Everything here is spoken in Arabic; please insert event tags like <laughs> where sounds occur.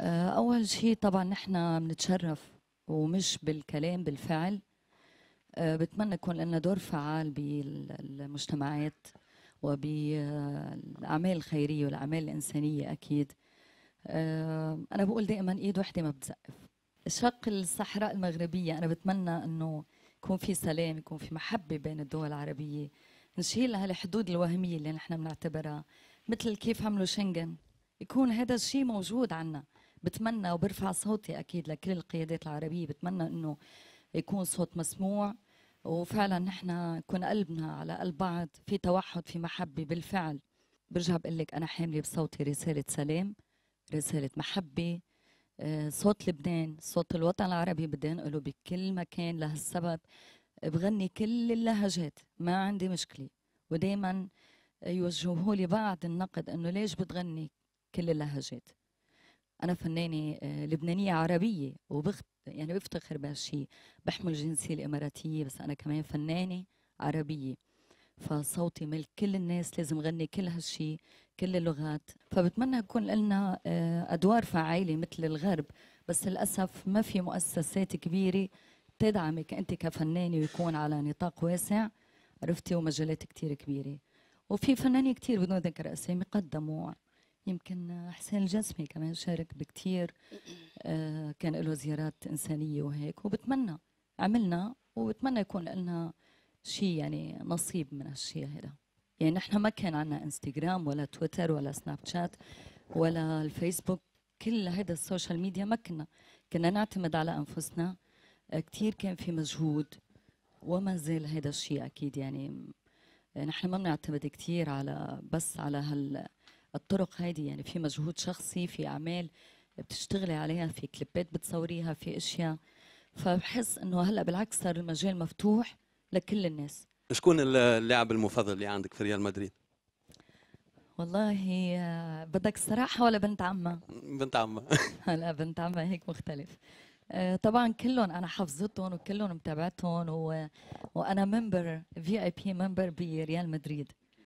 آه، أول شيء طبعا نحن بنتشرف ومش بالكلام بالفعل آه، بتمنى يكون لنا دور فعال بالمجتمعات وبالأعمال الخيرية والأعمال الإنسانية أكيد آه، أنا بقول دائما إيد وحدة ما بتزقف شق الصحراء المغربية أنا بتمنى أنه يكون في سلام يكون في محبة بين الدول العربية نشيل هالحدود الوهمية اللي نحن بنعتبرها مثل كيف عملوا شنغن يكون هذا الشيء موجود عندنا بتمنى وبرفع صوتي اكيد لكل القيادات العربيه بتمنى انه يكون صوت مسموع وفعلا نحن كنا قلبنا على قلب بعض في توحد في محبه بالفعل برجع بقول لك انا حامله بصوتي رساله سلام رساله محبه آه، صوت لبنان صوت الوطن العربي بدي انقله بكل مكان لهالسبب بغني كل اللهجات ما عندي مشكله ودائما يوجهوا لي بعض النقد انه ليش بتغني كل اللهجات انا فنانه آه، لبنانيه عربيه وبخت يعني بفتخر بهالشيء بحمل الجنسيه الاماراتيه بس انا كمان فنانه عربيه فصوتي ملك كل الناس لازم غني كل هالشيء كل اللغات فبتمنى يكون لنا آه، ادوار فعاله مثل الغرب بس للاسف ما في مؤسسات كبيره تدعمك انت كفنانه ويكون على نطاق واسع عرفتي ومجالات كثير كبيره وفي فنانين كثير بدون ذكر اسامي قدموا يمكن حسين الجسمي كمان شارك بكثير آه، كان له زيارات إنسانية وهيك وبتمنى عملنا وبتمنى يكون لنا شيء يعني نصيب من هالشيء هذا يعني نحن ما كان عنا انستغرام ولا تويتر ولا سناب شات ولا الفيسبوك كل هذا السوشيال ميديا ما كنا كنا نعتمد على أنفسنا آه، كثير كان في مجهود وما زال هذا الشيء أكيد يعني آه، نحن ما بنعتمد كثير على بس على هال الطرق هذه يعني في مجهود شخصي في اعمال بتشتغلي عليها في كليبات بتصوريها في اشياء فبحس انه هلا بالعكس صار المجال مفتوح لكل الناس شكون اللاعب المفضل اللي عندك في ريال مدريد؟ والله بدك الصراحه ولا بنت عمها؟ بنت عمها <laughs> هلا بنت عمها هيك مختلف آه، طبعا كلهم انا حفظتهم وكلهم متابعتهم و... وانا منبر في اي بي منبر بريال مدريد